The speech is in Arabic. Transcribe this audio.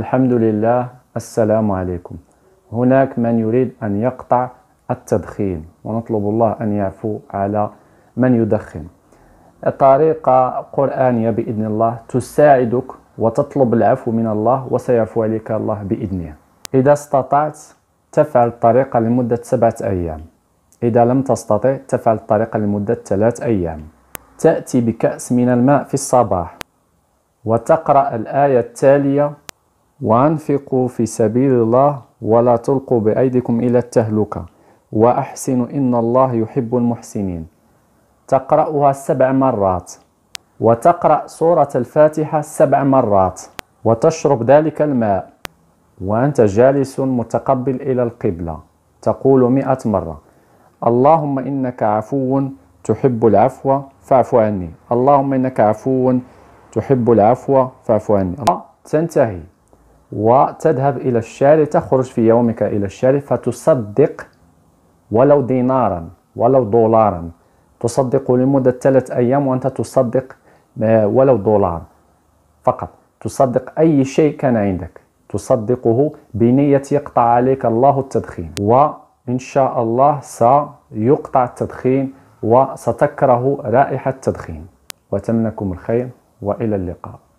الحمد لله السلام عليكم هناك من يريد أن يقطع التدخين ونطلب الله أن يعفو على من يدخن طريقة قرآنية بإذن الله تساعدك وتطلب العفو من الله وسيعفو عليك الله بإذنه إذا استطعت تفعل الطريقة لمدة سبعة أيام إذا لم تستطع تفعل الطريقة لمدة ثلاث أيام تأتي بكأس من الماء في الصباح وتقرأ الآية التالية وأنفقوا في سبيل الله ولا تلقوا بأيديكم إلى التهلكة وأحسنوا إن الله يحب المحسنين تقرأها سبع مرات وتقرأ سورة الفاتحة سبع مرات وتشرب ذلك الماء وأنت جالس متقبل إلى القبلة تقول مئة مرة اللهم إنك عفو تحب العفو فاعف عني اللهم إنك عفو تحب العفو فاعف عني تنتهي وتذهب إلى الشارع تخرج في يومك إلى الشارع فتصدق ولو دينارا ولو دولارا تصدق لمدة ثلاثة أيام وأنت تصدق آه، ولو دولار فقط تصدق أي شيء كان عندك تصدقه بنية يقطع عليك الله التدخين وإن شاء الله سيقطع التدخين وستكره رائحة التدخين وأتمنى لكم الخير وإلى اللقاء